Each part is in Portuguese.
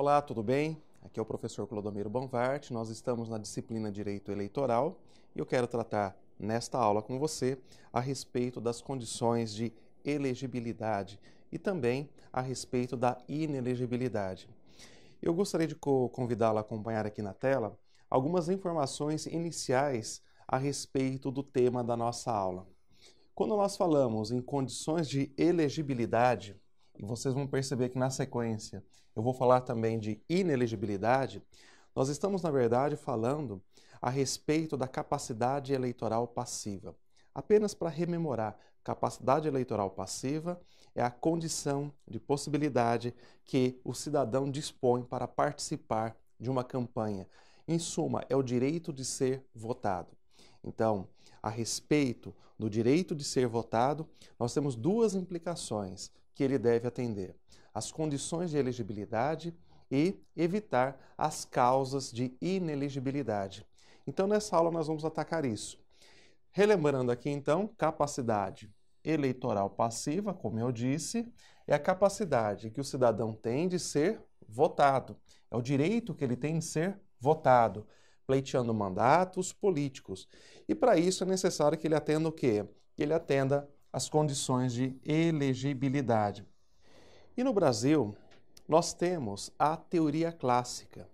Olá, tudo bem? Aqui é o professor Clodomiro Bonvarte. Nós estamos na disciplina Direito Eleitoral e eu quero tratar nesta aula com você a respeito das condições de elegibilidade e também a respeito da inelegibilidade. Eu gostaria de convidá-la a acompanhar aqui na tela algumas informações iniciais a respeito do tema da nossa aula. Quando nós falamos em condições de elegibilidade, e vocês vão perceber que na sequência eu vou falar também de inelegibilidade, nós estamos, na verdade, falando a respeito da capacidade eleitoral passiva. Apenas para rememorar, capacidade eleitoral passiva é a condição de possibilidade que o cidadão dispõe para participar de uma campanha. Em suma, é o direito de ser votado. Então, a respeito do direito de ser votado, nós temos duas implicações que ele deve atender, as condições de elegibilidade e evitar as causas de inelegibilidade. Então, nessa aula, nós vamos atacar isso. Relembrando aqui, então, capacidade eleitoral passiva, como eu disse, é a capacidade que o cidadão tem de ser votado, é o direito que ele tem de ser votado, pleiteando mandatos políticos. E para isso é necessário que ele atenda o quê? Que ele atenda as condições de elegibilidade. E no Brasil, nós temos a teoria clássica.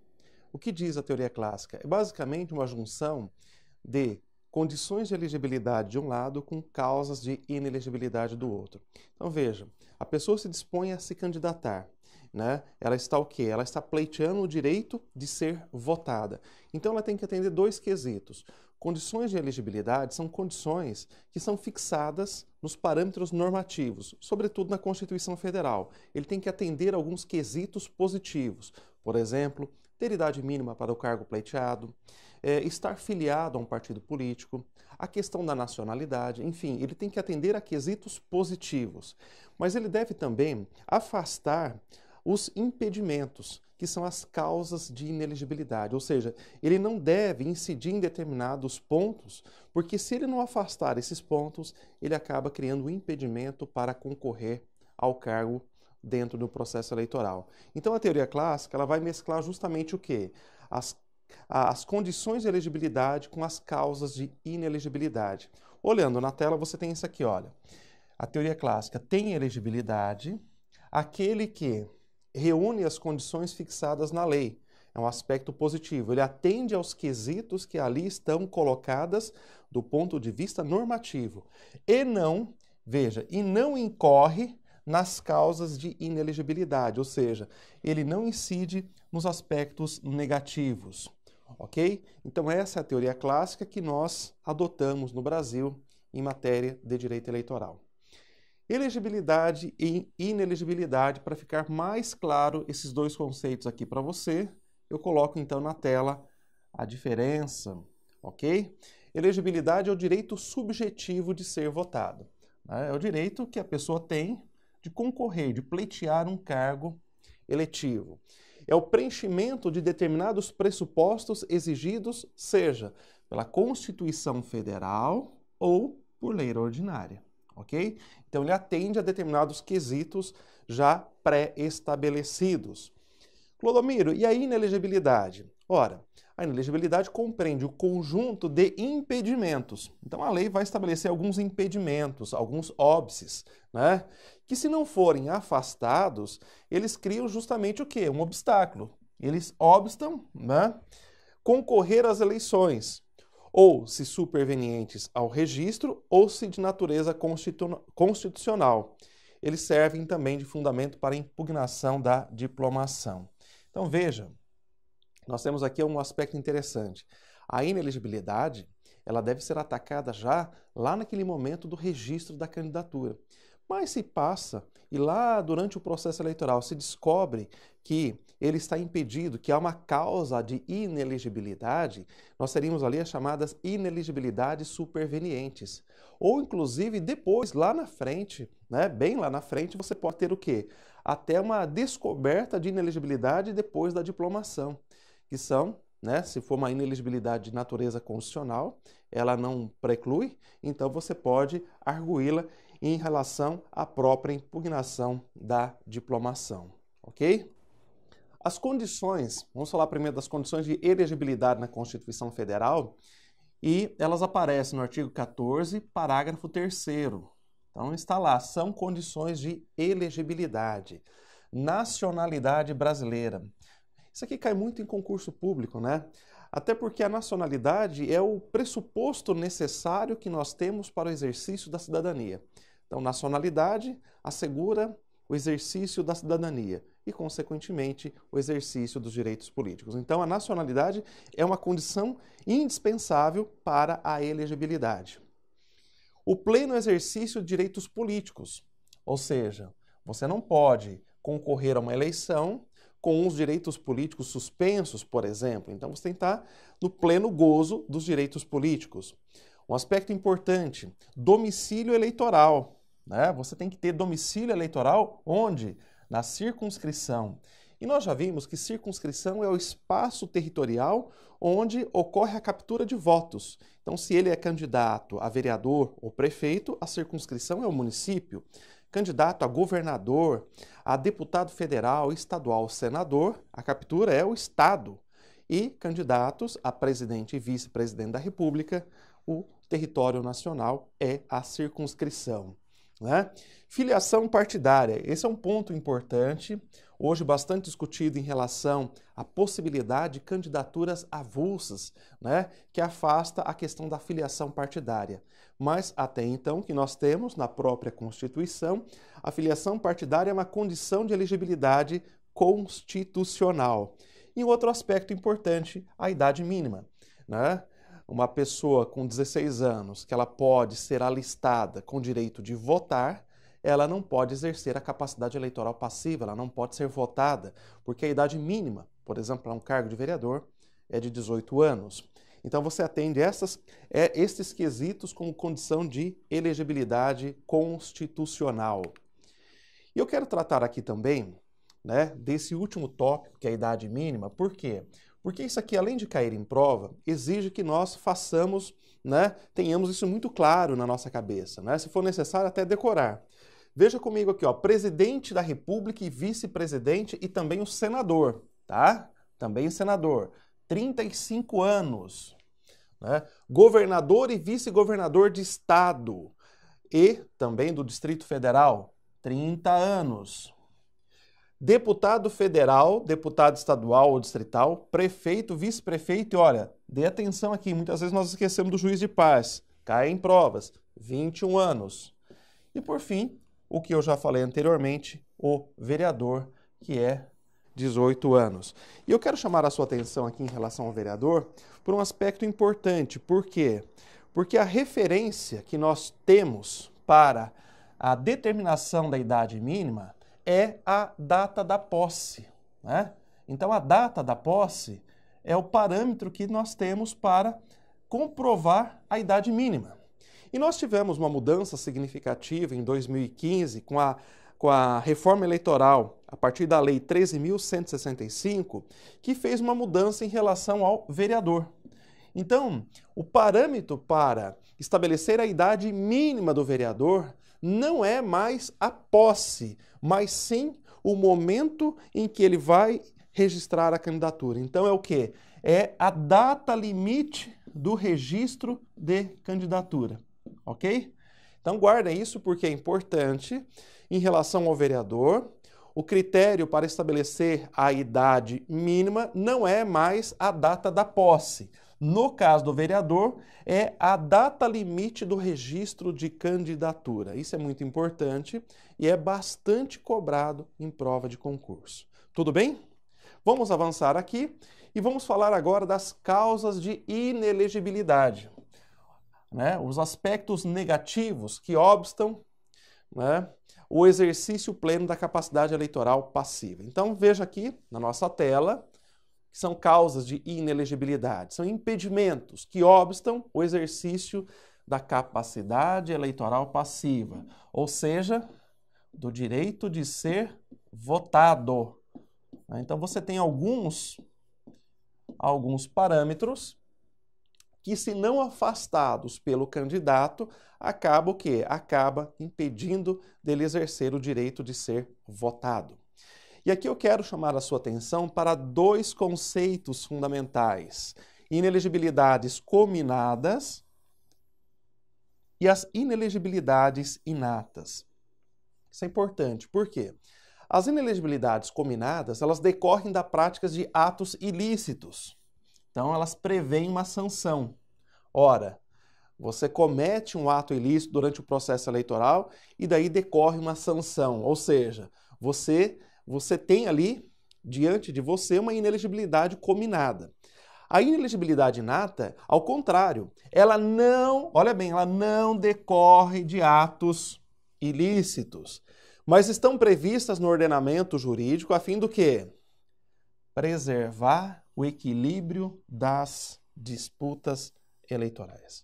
O que diz a teoria clássica? É basicamente uma junção de condições de elegibilidade de um lado com causas de inelegibilidade do outro. Então veja, a pessoa se dispõe a se candidatar, né? Ela está o quê? Ela está pleiteando o direito de ser votada. Então ela tem que atender dois quesitos. Condições de elegibilidade são condições que são fixadas nos parâmetros normativos, sobretudo na Constituição Federal. Ele tem que atender alguns quesitos positivos, por exemplo, ter idade mínima para o cargo pleiteado, é, estar filiado a um partido político, a questão da nacionalidade, enfim, ele tem que atender a quesitos positivos. Mas ele deve também afastar os impedimentos, que são as causas de ineligibilidade. Ou seja, ele não deve incidir em determinados pontos, porque se ele não afastar esses pontos, ele acaba criando um impedimento para concorrer ao cargo dentro do processo eleitoral. Então a teoria clássica ela vai mesclar justamente o que? As, as condições de elegibilidade com as causas de inelegibilidade. Olhando na tela, você tem isso aqui, olha. A teoria clássica tem elegibilidade, aquele que reúne as condições fixadas na lei. É um aspecto positivo. Ele atende aos quesitos que ali estão colocadas do ponto de vista normativo. E não, veja, e não incorre nas causas de inelegibilidade, ou seja, ele não incide nos aspectos negativos. Ok? Então, essa é a teoria clássica que nós adotamos no Brasil em matéria de direito eleitoral elegibilidade e inelegibilidade. Para ficar mais claro esses dois conceitos aqui para você, eu coloco então na tela a diferença, ok? Elegibilidade é o direito subjetivo de ser votado. Né? É o direito que a pessoa tem de concorrer, de pleitear um cargo eletivo. É o preenchimento de determinados pressupostos exigidos, seja pela Constituição Federal ou por lei ordinária ok? Então ele atende a determinados quesitos já pré-estabelecidos. Clodomiro, e a inelegibilidade? Ora, a inelegibilidade compreende o conjunto de impedimentos. Então a lei vai estabelecer alguns impedimentos, alguns óbices, né? Que se não forem afastados, eles criam justamente o quê? Um obstáculo. Eles obstam, né? Concorrer às eleições ou se supervenientes ao registro ou se de natureza constitu constitucional. Eles servem também de fundamento para impugnação da diplomação. Então veja, nós temos aqui um aspecto interessante. A ineligibilidade, ela deve ser atacada já lá naquele momento do registro da candidatura. Mas se passa e lá durante o processo eleitoral se descobre que ele está impedido, que há uma causa de ineligibilidade, nós teríamos ali as chamadas ineligibilidades supervenientes. Ou inclusive depois, lá na frente, né, bem lá na frente, você pode ter o quê? Até uma descoberta de ineligibilidade depois da diplomação, que são né? Se for uma ineligibilidade de natureza constitucional, ela não preclui, então você pode arguí-la em relação à própria impugnação da diplomação, ok? As condições, vamos falar primeiro das condições de elegibilidade na Constituição Federal, e elas aparecem no artigo 14, parágrafo 3 Então está lá, são condições de elegibilidade. Nacionalidade brasileira. Isso aqui cai muito em concurso público, né? Até porque a nacionalidade é o pressuposto necessário que nós temos para o exercício da cidadania. Então, nacionalidade assegura o exercício da cidadania e, consequentemente, o exercício dos direitos políticos. Então, a nacionalidade é uma condição indispensável para a elegibilidade. O pleno exercício de direitos políticos, ou seja, você não pode concorrer a uma eleição com os direitos políticos suspensos, por exemplo. Então, você tem que estar no pleno gozo dos direitos políticos. Um aspecto importante: domicílio eleitoral. Né? Você tem que ter domicílio eleitoral onde? Na circunscrição. E nós já vimos que circunscrição é o espaço territorial onde ocorre a captura de votos. Então, se ele é candidato a vereador ou prefeito, a circunscrição é o município. Candidato a governador, a deputado federal, estadual, senador, a captura é o estado. E candidatos a presidente e vice-presidente da República, o território nacional é a circunscrição. Né? Filiação partidária, esse é um ponto importante, hoje bastante discutido em relação à possibilidade de candidaturas avulsas, né? que afasta a questão da filiação partidária. Mas até então, que nós temos na própria Constituição, a filiação partidária é uma condição de elegibilidade constitucional. E outro aspecto importante, a idade mínima. Né? uma pessoa com 16 anos que ela pode ser alistada com direito de votar, ela não pode exercer a capacidade eleitoral passiva, ela não pode ser votada, porque a idade mínima, por exemplo, para um cargo de vereador, é de 18 anos. Então você atende essas, é, esses quesitos como condição de elegibilidade constitucional. E eu quero tratar aqui também né, desse último tópico, que é a idade mínima, por quê? Porque isso aqui, além de cair em prova, exige que nós façamos, né, tenhamos isso muito claro na nossa cabeça, né? se for necessário até decorar. Veja comigo aqui, ó, presidente da República e vice-presidente e também o senador, tá? Também senador, 35 anos, né? Governador e vice-governador de estado e também do Distrito Federal, 30 anos deputado federal, deputado estadual ou distrital, prefeito, vice-prefeito, e olha, dê atenção aqui, muitas vezes nós esquecemos do juiz de paz, cai em provas, 21 anos. E por fim, o que eu já falei anteriormente, o vereador, que é 18 anos. E eu quero chamar a sua atenção aqui em relação ao vereador por um aspecto importante. Por quê? Porque a referência que nós temos para a determinação da idade mínima é a data da posse. Né? Então, a data da posse é o parâmetro que nós temos para comprovar a idade mínima. E nós tivemos uma mudança significativa em 2015 com a, com a reforma eleitoral, a partir da Lei 13.165, que fez uma mudança em relação ao vereador. Então, o parâmetro para estabelecer a idade mínima do vereador não é mais a posse, mas sim o momento em que ele vai registrar a candidatura. Então é o que? É a data limite do registro de candidatura, ok? Então guarda isso porque é importante em relação ao vereador. O critério para estabelecer a idade mínima não é mais a data da posse, no caso do vereador, é a data limite do registro de candidatura. Isso é muito importante e é bastante cobrado em prova de concurso. Tudo bem? Vamos avançar aqui e vamos falar agora das causas de inelegibilidade. Né? Os aspectos negativos que obstam né, o exercício pleno da capacidade eleitoral passiva. Então, veja aqui na nossa tela que são causas de inelegibilidade, são impedimentos que obstam o exercício da capacidade eleitoral passiva, ou seja, do direito de ser votado. Né? Então você tem alguns alguns parâmetros que se não afastados pelo candidato, acaba o quê? Acaba impedindo dele exercer o direito de ser votado. E aqui eu quero chamar a sua atenção para dois conceitos fundamentais: inelegibilidades cominadas e as inelegibilidades inatas. Isso é importante, por quê? As inelegibilidades cominadas, elas decorrem da prática de atos ilícitos. Então elas prevêem uma sanção. Ora, você comete um ato ilícito durante o processo eleitoral e daí decorre uma sanção, ou seja, você você tem ali diante de você uma inelegibilidade combinada. A inelegibilidade inata, ao contrário, ela não, olha bem, ela não decorre de atos ilícitos, mas estão previstas no ordenamento jurídico a fim do quê? Preservar o equilíbrio das disputas eleitorais.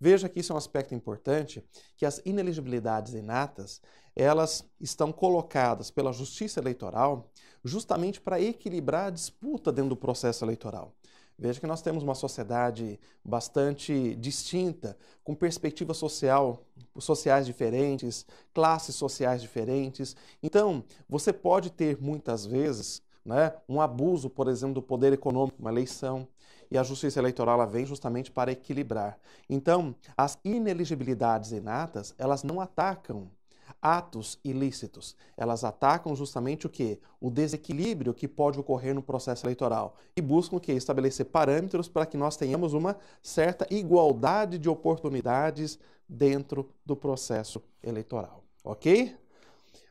Veja que isso é um aspecto importante, que as inelegibilidades inatas, elas estão colocadas pela Justiça Eleitoral justamente para equilibrar a disputa dentro do processo eleitoral. Veja que nós temos uma sociedade bastante distinta, com perspectivas social, sociais diferentes, classes sociais diferentes. Então, você pode ter muitas vezes né, um abuso, por exemplo, do poder econômico, uma eleição. E a justiça eleitoral ela vem justamente para equilibrar. Então, as ineligibilidades inatas, elas não atacam atos ilícitos. Elas atacam justamente o que? O desequilíbrio que pode ocorrer no processo eleitoral e buscam que estabelecer parâmetros para que nós tenhamos uma certa igualdade de oportunidades dentro do processo eleitoral, OK?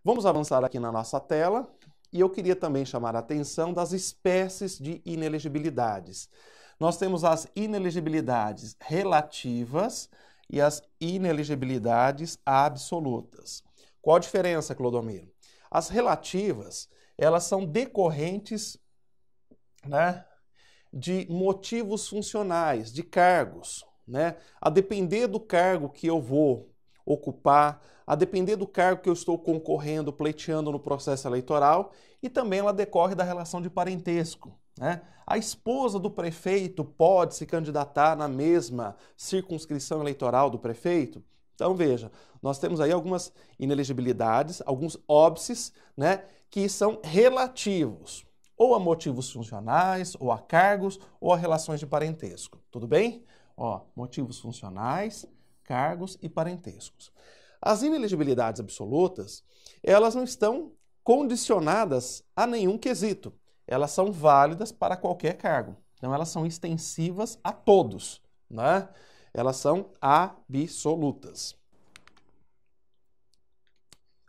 Vamos avançar aqui na nossa tela e eu queria também chamar a atenção das espécies de inelegibilidades. Nós temos as inelegibilidades relativas e as inelegibilidades absolutas. Qual a diferença, Clodomiro? As relativas, elas são decorrentes né, de motivos funcionais, de cargos. Né? A depender do cargo que eu vou ocupar, a depender do cargo que eu estou concorrendo, pleiteando no processo eleitoral, e também ela decorre da relação de parentesco. Né? A esposa do prefeito pode se candidatar na mesma circunscrição eleitoral do prefeito? Então veja, nós temos aí algumas inelegibilidades, alguns óbices, né, que são relativos ou a motivos funcionais, ou a cargos, ou a relações de parentesco. Tudo bem? Ó, motivos funcionais, cargos e parentescos. As inelegibilidades absolutas, elas não estão condicionadas a nenhum quesito. Elas são válidas para qualquer cargo. Então elas são extensivas a todos, né? elas são absolutas.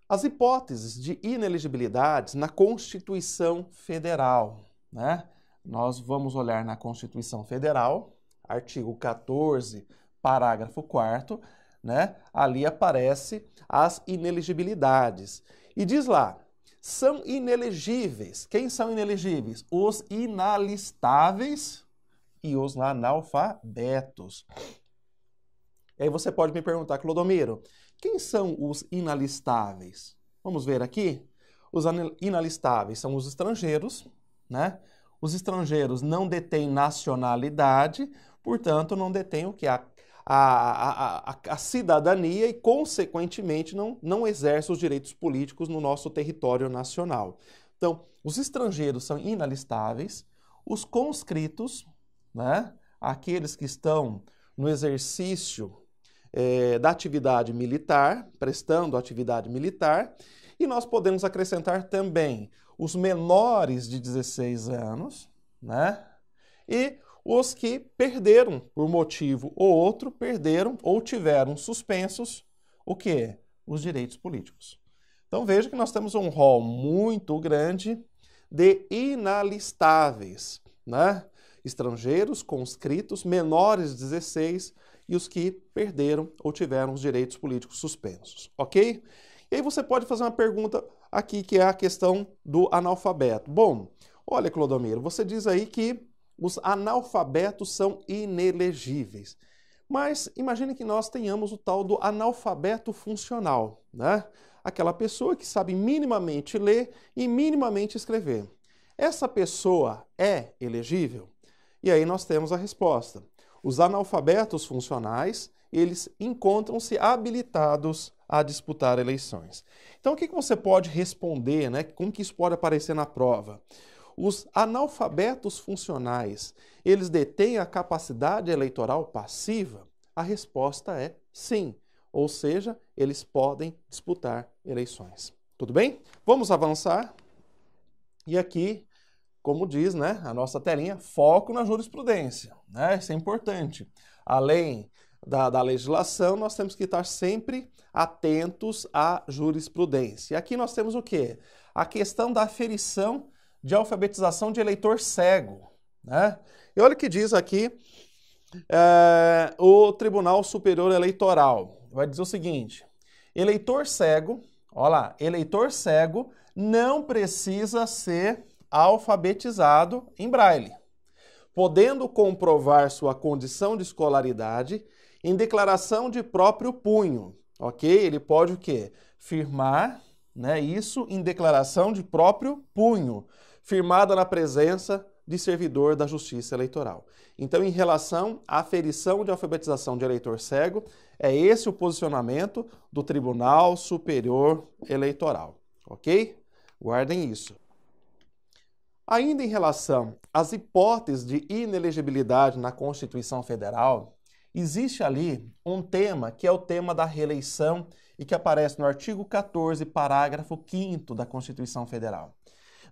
As hipóteses de ineligibilidades na Constituição Federal, né? Nós vamos olhar na Constituição Federal, artigo 14, parágrafo 4 né? Ali aparece as ineligibilidades. E diz lá: são inelegíveis. Quem são inelegíveis? Os inalistáveis e os analfabetos. E aí você pode me perguntar, Clodomiro, quem são os inalistáveis? Vamos ver aqui. Os inalistáveis são os estrangeiros, né? Os estrangeiros não detêm nacionalidade, portanto, não detêm o que? A, a, a, a, cidadania e, consequentemente, não, não exerce os direitos políticos no nosso território nacional. Então, os estrangeiros são inalistáveis, os conscritos, né? aqueles que estão no exercício é, da atividade militar, prestando atividade militar, e nós podemos acrescentar também os menores de 16 anos, né? E os que perderam, por motivo ou outro, perderam ou tiveram suspensos o que? Os direitos políticos. Então veja que nós temos um rol muito grande de inalistáveis, né? Estrangeiros, conscritos, menores de 16, e os que perderam ou tiveram os direitos políticos suspensos, ok? E aí você pode fazer uma pergunta aqui, que é a questão do analfabeto. Bom, olha, Clodomiro, você diz aí que os analfabetos são inelegíveis. Mas imagine que nós tenhamos o tal do analfabeto funcional, né? Aquela pessoa que sabe minimamente ler e minimamente escrever. Essa pessoa é elegível? E aí nós temos a resposta. Os analfabetos funcionais, eles encontram-se habilitados a disputar eleições. Então, o que, você pode responder, né? Como que isso pode aparecer na prova? Os analfabetos funcionais, eles detêm a capacidade eleitoral passiva? A resposta é sim, ou seja, eles podem disputar eleições. Tudo bem? Vamos avançar. E aqui como diz né, a nossa telinha, foco na jurisprudência. Né? Isso é importante. Além da, da, legislação, nós temos que estar sempre atentos à jurisprudência. E aqui nós temos o quê? A questão da aferição de alfabetização de eleitor cego. Né? E olha o que diz aqui é, o Tribunal Superior Eleitoral. Vai dizer o seguinte: eleitor cego, olha lá, eleitor cego não precisa ser alfabetizado em braille, podendo comprovar sua condição de escolaridade em declaração de próprio punho, ok? Ele pode o quê? Firmar né, isso em declaração de próprio punho, firmada na presença de servidor da Justiça Eleitoral. Então, em relação à aferição de alfabetização de eleitor cego, é esse o posicionamento do Tribunal Superior Eleitoral, ok? Guardem isso. Ainda em relação às hipóteses de inelegibilidade na Constituição Federal, existe ali um tema que é o tema da reeleição e que aparece no artigo 14, parágrafo 5 da Constituição Federal.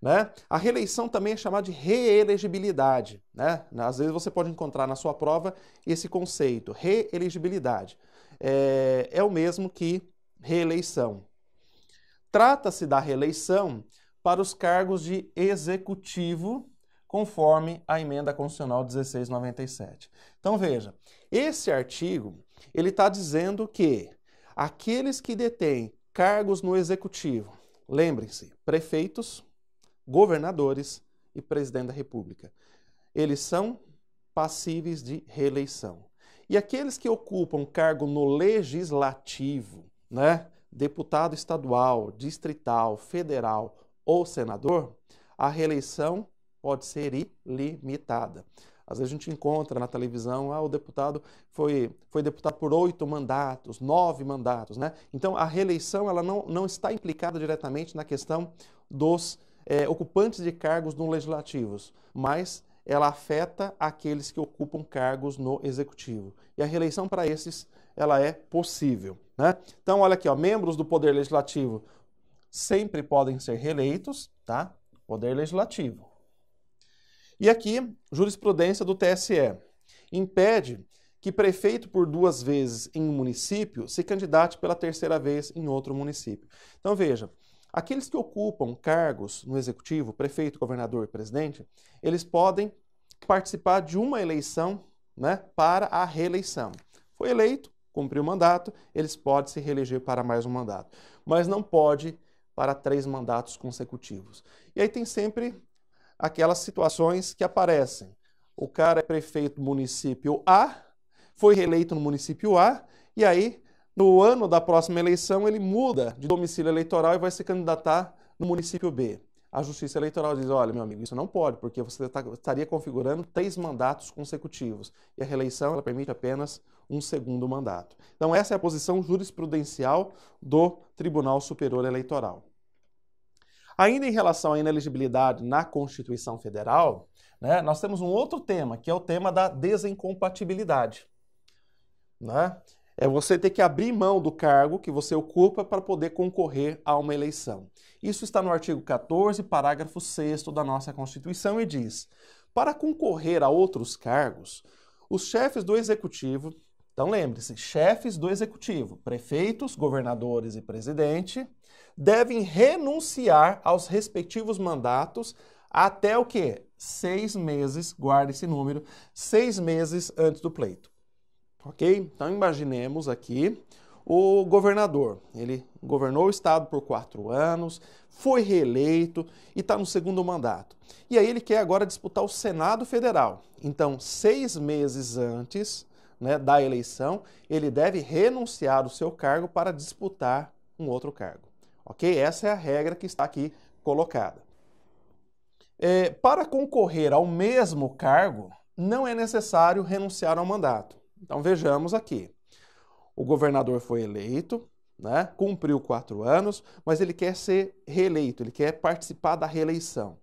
Né? A reeleição também é chamada de reelegibilidade. Né? Às vezes você pode encontrar na sua prova esse conceito, reelegibilidade. É, é o mesmo que reeleição. Trata-se da reeleição para os cargos de executivo, conforme a emenda constitucional 1697. Então veja, esse artigo ele está dizendo que aqueles que detêm cargos no executivo, lembrem-se, prefeitos, governadores e presidente da República, eles são passíveis de reeleição. E aqueles que ocupam cargo no legislativo, né, deputado estadual, distrital, federal ou senador, a reeleição pode ser ilimitada. Às vezes a gente encontra na televisão, ah, o deputado foi, foi deputado por oito mandatos, nove mandatos, né? Então a reeleição ela não, não está implicada diretamente na questão dos é, ocupantes de cargos no legislativos, mas ela afeta aqueles que ocupam cargos no executivo. E a reeleição para esses ela é possível, né? Então olha aqui, ó, membros do poder legislativo sempre podem ser reeleitos, tá? Poder legislativo. E aqui, jurisprudência do TSE impede que prefeito por duas vezes em um município se candidate pela terceira vez em outro município. Então veja, aqueles que ocupam cargos no executivo, prefeito, governador e presidente, eles podem participar de uma eleição, né, para a reeleição. Foi eleito, cumpriu o mandato, eles podem se reeleger para mais um mandato, mas não pode para três mandatos consecutivos. E aí tem sempre aquelas situações que aparecem. O cara é prefeito do município A, foi reeleito no município A, e aí, no ano da próxima eleição, ele muda de domicílio eleitoral e vai se candidatar no município B a Justiça Eleitoral diz: olha, meu amigo, isso não pode, porque você tá, estaria configurando três mandatos consecutivos. E a reeleição ela permite apenas um segundo mandato. Então, essa é a posição jurisprudencial do Tribunal Superior Eleitoral. Ainda em relação à ineligibilidade na Constituição Federal, né, nós temos um outro tema, que é o tema da desincompatibilidade. Né? É você ter que abrir mão do cargo que você ocupa para poder concorrer a uma eleição. Isso está no artigo 14, parágrafo 6 da nossa Constituição e diz: para concorrer a outros cargos, os chefes do executivo, então lembre-se, chefes do executivo, prefeitos, governadores e presidente, devem renunciar aos respectivos mandatos até o que? Seis meses, guarde esse número, seis meses antes do pleito. Ok? Então imaginemos aqui o governador. Ele governou o estado por quatro anos, foi reeleito e está no segundo mandato. E aí ele quer agora disputar o Senado Federal. Então, seis meses antes né, da eleição, ele deve renunciar o seu cargo para disputar um outro cargo. Ok? Essa é a regra que está aqui colocada. É, para concorrer ao mesmo cargo, não é necessário renunciar ao mandato. Então vejamos aqui. O governador foi eleito, né? cumpriu quatro anos, mas ele quer ser reeleito, ele quer participar da reeleição.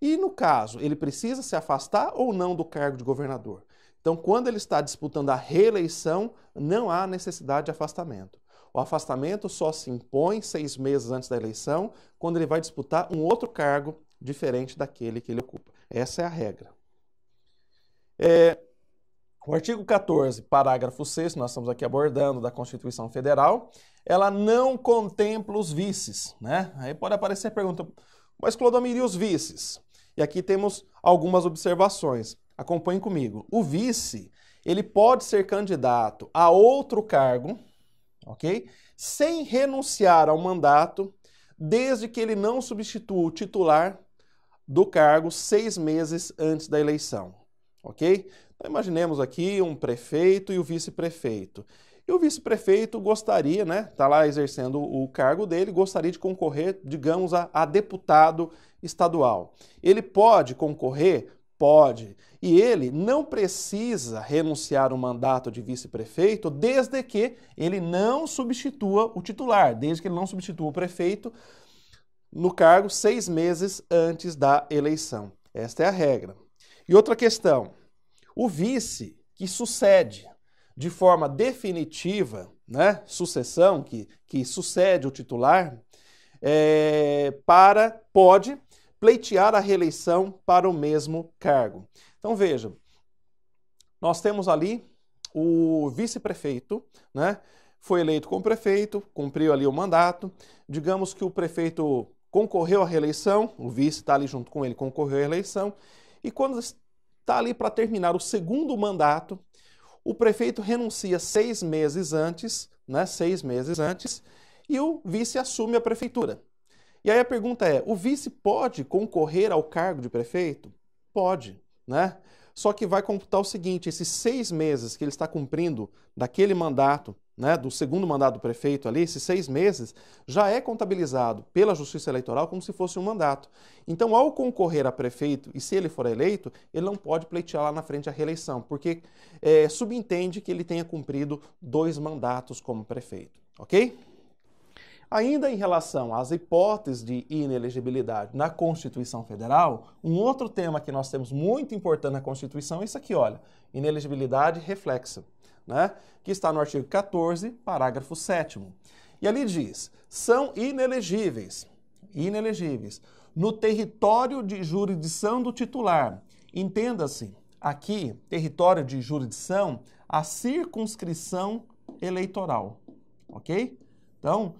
E no caso, ele precisa se afastar ou não do cargo de governador? Então, quando ele está disputando a reeleição, não há necessidade de afastamento. O afastamento só se impõe seis meses antes da eleição, quando ele vai disputar um outro cargo diferente daquele que ele ocupa. Essa é a regra. É, o artigo 14, parágrafo 6, nós estamos aqui abordando da Constituição Federal, ela não contempla os vices, né? Aí pode aparecer a pergunta, mas Clodomir, e os vices? E aqui temos algumas observações. Acompanhe comigo. O vice, ele pode ser candidato a outro cargo, ok? Sem renunciar ao mandato, desde que ele não substitua o titular do cargo seis meses antes da eleição ok? Então, imaginemos aqui um prefeito e o vice-prefeito. E o vice-prefeito gostaria, né, está lá exercendo o cargo dele, gostaria de concorrer, digamos, a, a, deputado estadual. Ele pode concorrer? Pode. E ele não precisa renunciar o mandato de vice-prefeito desde que ele não substitua o titular, desde que ele não substitua o prefeito no cargo seis meses antes da eleição. Esta é a regra. E outra questão: o vice que sucede de forma definitiva, né, sucessão, que, que sucede o titular, é, para pode pleitear a reeleição para o mesmo cargo. Então veja, nós temos ali o vice-prefeito, né? Foi eleito como prefeito, cumpriu ali o mandato. Digamos que o prefeito concorreu à reeleição, o vice está ali junto com ele, concorreu à reeleição. E quando está ali para terminar o segundo mandato, o prefeito renuncia seis meses antes, né, seis meses antes, e o vice assume a prefeitura. E aí a pergunta é: o vice pode concorrer ao cargo de prefeito? Pode, né? Só que vai computar o seguinte: esses seis meses que ele está cumprindo daquele mandato né, do segundo mandato do prefeito ali, esses seis meses, já é contabilizado pela Justiça Eleitoral como se fosse um mandato. Então, ao concorrer a prefeito, e se ele for eleito, ele não pode pleitear lá na frente a reeleição, porque é, subentende que ele tenha cumprido dois mandatos como prefeito, ok? Ainda em relação às hipóteses de inelegibilidade na Constituição Federal, um outro tema que nós temos muito importante na Constituição é isso aqui, olha, inelegibilidade reflexa né? que está no artigo 14, parágrafo 7. E ali diz: são inelegíveis, inelegíveis, no território de jurisdição do titular. Entenda-se, aqui, território de jurisdição, a circunscrição eleitoral, ok? Então,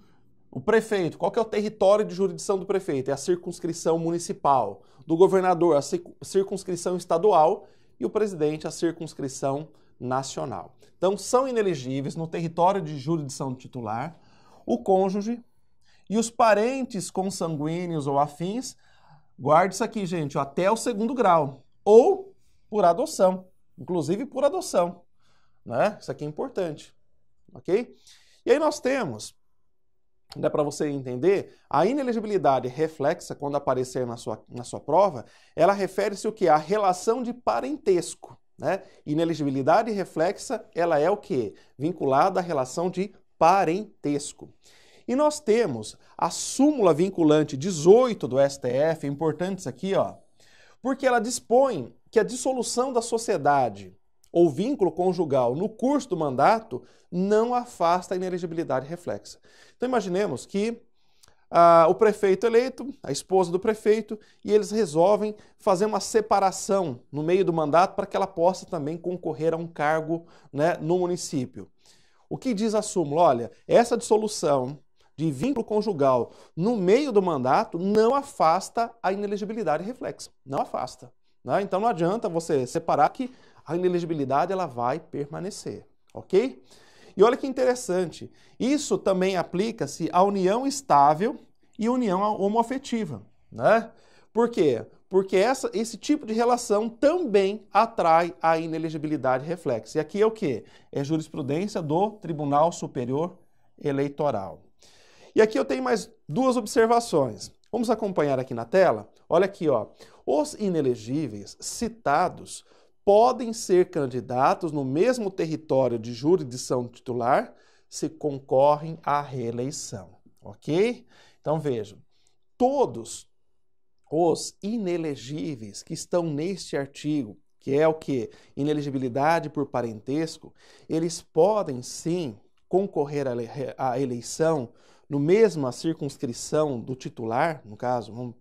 o prefeito, qual que é o território de jurisdição do prefeito? É a circunscrição municipal. Do governador, a circunscrição estadual. E o presidente, a circunscrição nacional. Então, são inelegíveis no território de jurisdição titular o cônjuge e os parentes consanguíneos ou afins. Guarde isso aqui, gente, até o segundo grau. Ou por adoção, inclusive por adoção. Né? Isso aqui é importante. Ok? E aí nós temos dá para você entender, a inelegibilidade reflexa, quando aparecer na sua, na sua prova, ela refere-se o que? A relação de parentesco. Né? Inelegibilidade reflexa, ela é o que? Vinculada à relação de parentesco. E nós temos a súmula vinculante 18 do STF, importante isso aqui, ó, porque ela dispõe que a dissolução da sociedade ou vínculo conjugal no curso do mandato não afasta a inelegibilidade reflexa. Então imaginemos que ah, o prefeito eleito, a esposa do prefeito, e eles resolvem fazer uma separação no meio do mandato para que ela possa também concorrer a um cargo né, no município. O que diz a súmula? Olha, essa dissolução de vínculo conjugal no meio do mandato não afasta a inelegibilidade reflexa, não afasta. Né? Então não adianta você separar que a inelegibilidade ela vai permanecer, ok? E olha que interessante, isso também aplica-se à união estável e união homoafetiva, né? Por quê? Porque essa, esse tipo de relação também atrai a inelegibilidade reflexa. E aqui é o que? É jurisprudência do Tribunal Superior Eleitoral. E aqui eu tenho mais duas observações. Vamos acompanhar aqui na tela? Olha aqui, ó. Os inelegíveis citados podem ser candidatos no mesmo território de jurisdição titular se concorrem à reeleição, ok? Então vejam, todos os inelegíveis que estão neste artigo, que é o que? Inelegibilidade por parentesco, eles podem sim concorrer à eleição no mesma circunscrição do titular, no caso, vamos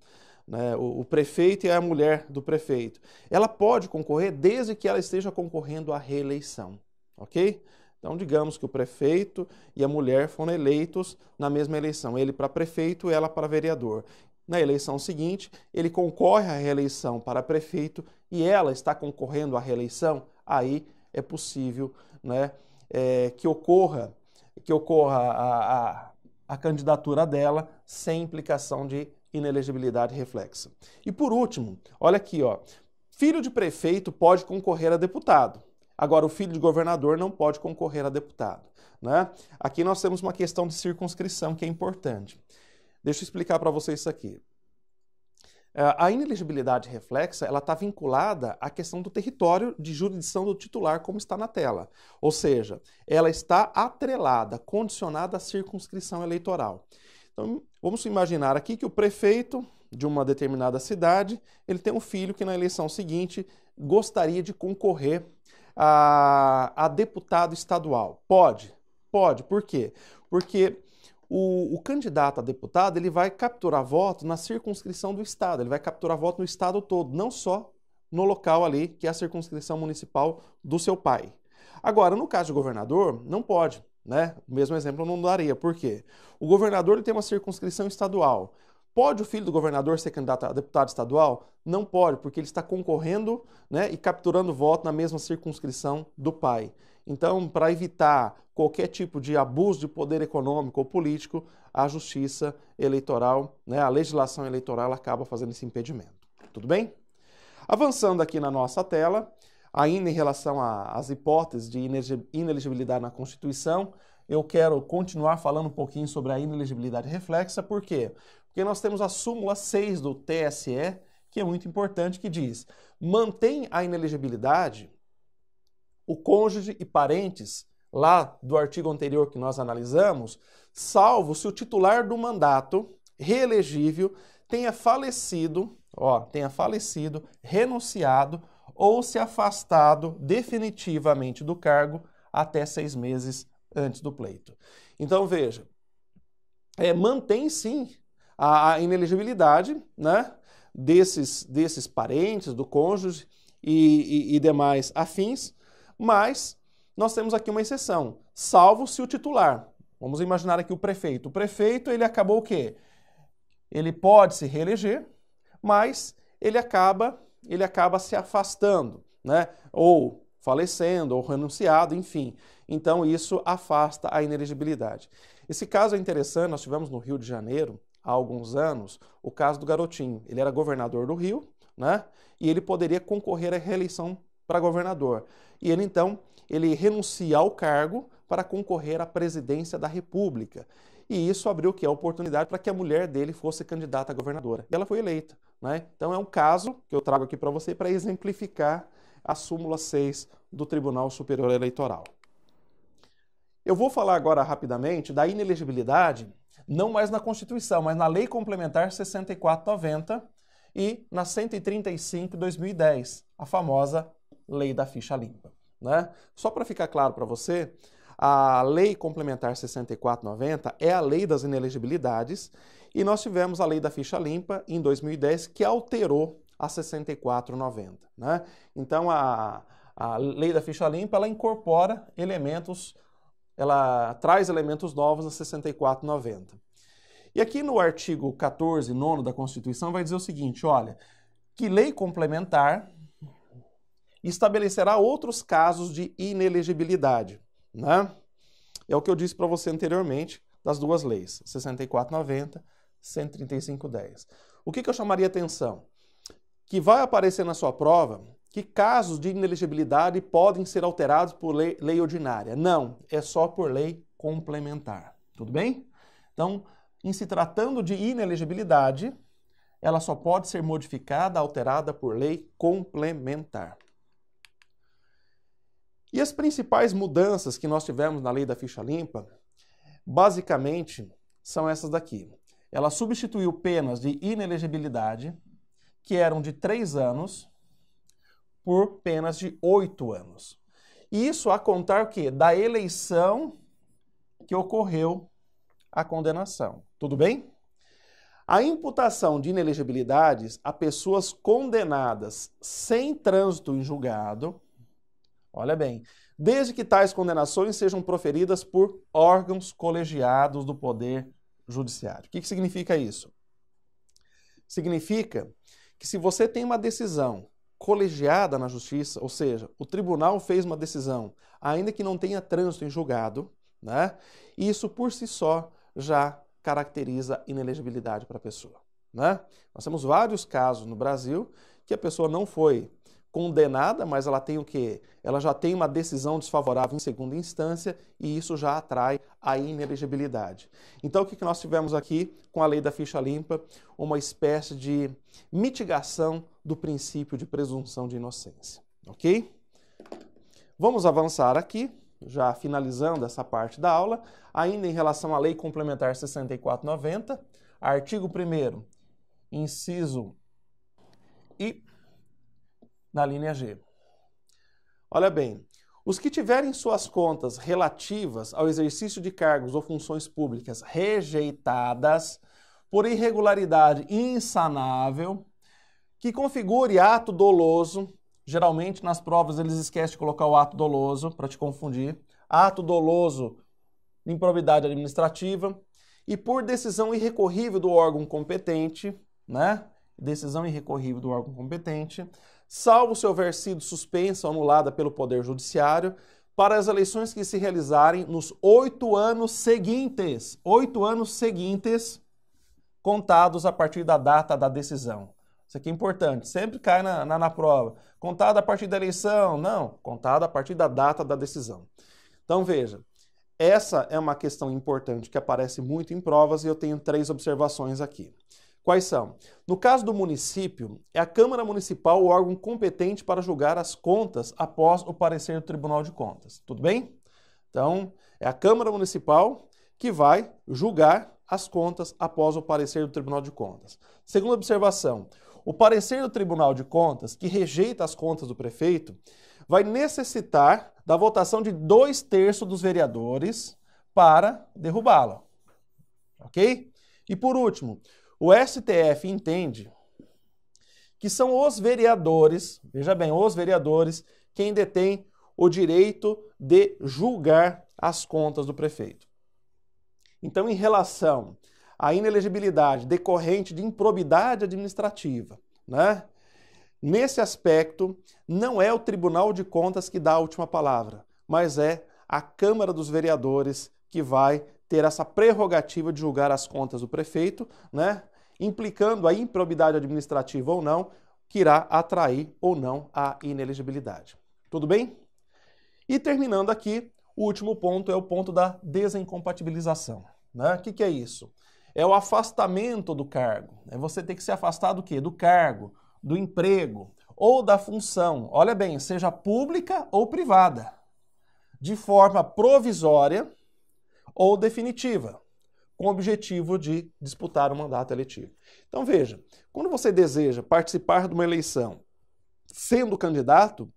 né, o, o prefeito e a mulher do prefeito. Ela pode concorrer desde que ela esteja concorrendo à reeleição, ok? Então, digamos que o prefeito e a mulher foram eleitos na mesma eleição, ele para prefeito, ela para vereador. Na eleição seguinte, ele concorre à reeleição para prefeito e ela está concorrendo à reeleição, aí é possível né, é, que ocorra que ocorra a, a, a candidatura dela sem implicação de inelegibilidade reflexa. E por último, olha aqui, ó. Filho de prefeito pode concorrer a deputado. Agora, o filho de governador não pode concorrer a deputado. Né? Aqui nós temos uma questão de circunscrição que é importante. Deixa eu explicar para vocês isso aqui. É, a inelegibilidade reflexa ela está vinculada à questão do território de jurisdição do titular, como está na tela. Ou seja, ela está atrelada, condicionada à circunscrição eleitoral. Então, Vamos imaginar aqui que o prefeito de uma determinada cidade, ele tem um filho que na eleição seguinte gostaria de concorrer a, a deputado estadual. Pode? Pode. Por quê? Porque o, o, candidato a deputado ele vai capturar voto na circunscrição do estado, ele vai capturar voto no estado todo, não só no local ali que é a circunscrição municipal do seu pai. Agora, no caso de governador, não pode. Né? O mesmo exemplo eu não daria. Por quê? O governador ele tem uma circunscrição estadual. Pode o filho do governador ser candidato a deputado estadual? Não pode, porque ele está concorrendo né, e capturando voto na mesma circunscrição do pai. Então, para evitar qualquer tipo de abuso de poder econômico ou político, a justiça eleitoral, né, a legislação eleitoral, acaba fazendo esse impedimento. Tudo bem? Avançando aqui na nossa tela, Ainda em relação às hipóteses de inelegibilidade na Constituição, eu quero continuar falando um pouquinho sobre a inelegibilidade reflexa, por quê? Porque nós temos a súmula 6 do TSE, que é muito importante, que diz: mantém a inelegibilidade o cônjuge e parentes, lá do artigo anterior que nós analisamos, salvo se o titular do mandato reelegível tenha falecido, ó, tenha falecido, renunciado ou se afastado definitivamente do cargo até seis meses antes do pleito. Então veja, é, mantém sim a, a inelegibilidade né, desses, desses parentes, do cônjuge e, e, e demais afins, mas nós temos aqui uma exceção, salvo se o titular. Vamos imaginar aqui o prefeito. O prefeito, ele acabou o quê? Ele pode se reeleger, mas ele acaba ele acaba se afastando, né? Ou falecendo, ou renunciado, enfim. Então isso afasta a inelegibilidade. Esse caso é interessante, nós tivemos no Rio de Janeiro, há alguns anos, o caso do Garotinho. Ele era governador do Rio, né? E ele poderia concorrer à reeleição para governador. E ele então, ele renuncia ao cargo para concorrer à presidência da República. E isso abriu que a oportunidade para que a mulher dele fosse candidata a governadora. E ela foi eleita. Né? Então é um caso que eu trago aqui para você para exemplificar a súmula 6 do Tribunal Superior Eleitoral. Eu vou falar agora rapidamente da inelegibilidade, não mais na Constituição, mas na Lei Complementar 6490 e na 135 2010, a famosa Lei da Ficha Limpa. Né? Só para ficar claro para você, a Lei Complementar 6490 é a lei das inelegibilidades e nós tivemos a Lei da Ficha Limpa em 2010 que alterou a 6490. Né? Então a, a Lei da Ficha Limpa ela incorpora elementos, ela traz elementos novos a 6490. E aqui no artigo 14, nono da Constituição, vai dizer o seguinte: olha, que lei complementar estabelecerá outros casos de inelegibilidade, né? É o que eu disse para você anteriormente das duas leis, 6490, 13510. O que, que eu chamaria atenção? Que vai aparecer na sua prova que casos de inelegibilidade podem ser alterados por lei, lei ordinária. Não, é só por lei complementar. Tudo bem? Então, em se tratando de inelegibilidade, ela só pode ser modificada, alterada por lei complementar. E as principais mudanças que nós tivemos na lei da ficha limpa, basicamente, são essas daqui. Ela substituiu penas de inelegibilidade, que eram de três anos, por penas de oito anos. E isso a contar o quê? Da eleição que ocorreu a condenação. Tudo bem? A imputação de inelegibilidades a pessoas condenadas sem trânsito em julgado Olha bem, desde que tais condenações sejam proferidas por órgãos colegiados do Poder Judiciário. O que, que significa isso? Significa que se você tem uma decisão colegiada na justiça, ou seja, o tribunal fez uma decisão, ainda que não tenha trânsito em julgado, né? Isso por si só já caracteriza inelegibilidade para a pessoa, né? Nós temos vários casos no Brasil que a pessoa não foi condenada, mas ela tem o quê? Ela já tem uma decisão desfavorável em segunda instância e isso já atrai a inelegibilidade. Então, o que nós tivemos aqui com a lei da ficha limpa? Uma espécie de mitigação do princípio de presunção de inocência, ok? Vamos avançar aqui, já finalizando essa parte da aula, ainda em relação à Lei Complementar 6490, artigo 1 inciso e na linha G. Olha bem, os que tiverem suas contas relativas ao exercício de cargos ou funções públicas rejeitadas por irregularidade insanável, que configure ato doloso, geralmente nas provas eles esquecem de colocar o ato doloso para te confundir, ato doloso, improbidade administrativa, e por decisão irrecorrível do órgão competente, né? Decisão irrecorrível do órgão competente, salvo se houver sido suspensa ou anulada pelo Poder Judiciário, para as eleições que se realizarem nos oito anos seguintes, oito anos seguintes, contados a partir da data da decisão. Isso aqui é importante, sempre cai na, na, na prova. Contado a partir da eleição? Não, contado a partir da data da decisão. Então veja, essa é uma questão importante que aparece muito em provas e eu tenho três observações aqui. Quais são? No caso do município, é a Câmara Municipal o órgão competente para julgar as contas após o parecer do Tribunal de Contas. Tudo bem? Então, é a Câmara Municipal que vai julgar as contas após o parecer do Tribunal de Contas. Segunda observação: o parecer do Tribunal de Contas, que rejeita as contas do prefeito, vai necessitar da votação de dois terços dos vereadores para derrubá-la. Ok? E por último, o STF entende que são os vereadores, veja bem, os vereadores, quem detém o direito de julgar as contas do prefeito. Então, em relação à inelegibilidade decorrente de improbidade administrativa, né? Nesse aspecto, não é o Tribunal de Contas que dá a última palavra, mas é a Câmara dos Vereadores que vai ter essa prerrogativa de julgar as contas do prefeito, né? implicando a improbidade administrativa ou não, que irá atrair ou não a inelegibilidade. Tudo bem? E terminando aqui, o último ponto é o ponto da desincompatibilização. Né? O que, que é isso? É o afastamento do cargo. É você ter que se afastar do quê? Do cargo, do emprego ou da função. Olha bem, seja pública ou privada, de forma provisória ou definitiva, com o objetivo de disputar um mandato eletivo. Então veja, quando você deseja participar de uma eleição sendo candidato,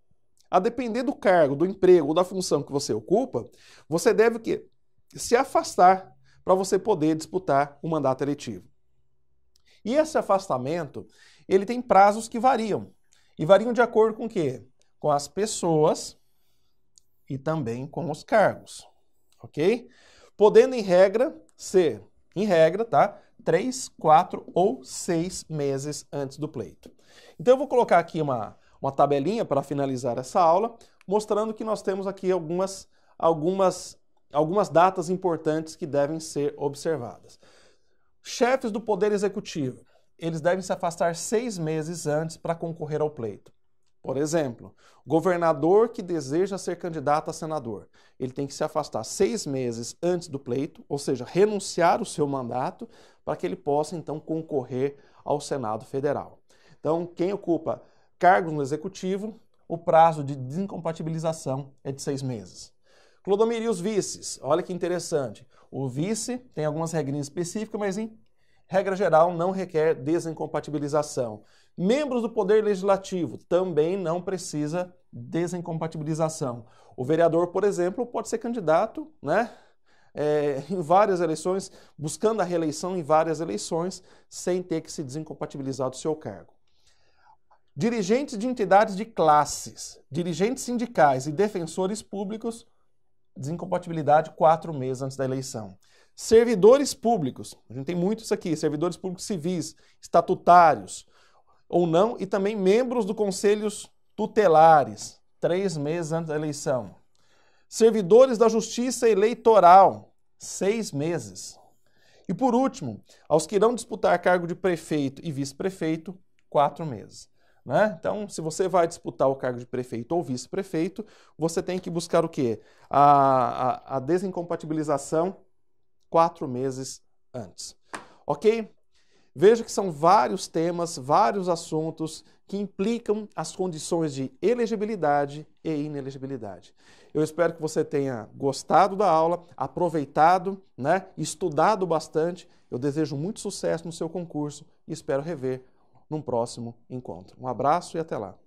a depender do cargo, do emprego ou da função que você ocupa, você deve que se afastar para você poder disputar o um mandato eletivo. E esse afastamento, ele tem prazos que variam. E variam de acordo com o quê? Com as pessoas e também com os cargos, ok? podendo em regra ser, em regra, tá? Três, quatro ou seis meses antes do pleito. Então eu vou colocar aqui uma, uma tabelinha para finalizar essa aula, mostrando que nós temos aqui algumas, algumas, algumas datas importantes que devem ser observadas. Chefes do Poder Executivo, eles devem se afastar seis meses antes para concorrer ao pleito. Por exemplo, governador que deseja ser candidato a senador, ele tem que se afastar seis meses antes do pleito, ou seja, renunciar o seu mandato para que ele possa então concorrer ao Senado Federal. Então, quem ocupa cargos no Executivo, o prazo de desincompatibilização é de seis meses. Clodomir e os vices. Olha que interessante. O vice tem algumas regrinhas específicas, mas em regra geral não requer desincompatibilização. Membros do Poder Legislativo também não precisa desincompatibilização. O vereador, por exemplo, pode ser candidato, né? É, em várias eleições, buscando a reeleição em várias eleições, sem ter que se desincompatibilizar do seu cargo. Dirigentes de entidades de classes, dirigentes sindicais e defensores públicos, desincompatibilidade quatro meses antes da eleição. Servidores públicos, a gente tem muito isso aqui, servidores públicos civis, estatutários, ou não, e também membros do conselhos tutelares, três meses antes da eleição. Servidores da Justiça Eleitoral, seis meses. E por último, aos que irão disputar cargo de prefeito e vice-prefeito, quatro meses. Né? Então, se você vai disputar o cargo de prefeito ou vice-prefeito, você tem que buscar o quê? A, a, a desincompatibilização quatro meses antes. Ok? Veja que são vários temas, vários assuntos que implicam as condições de elegibilidade e inelegibilidade. Eu espero que você tenha gostado da aula, aproveitado, né, estudado bastante. Eu desejo muito sucesso no seu concurso e espero rever num próximo encontro. Um abraço e até lá.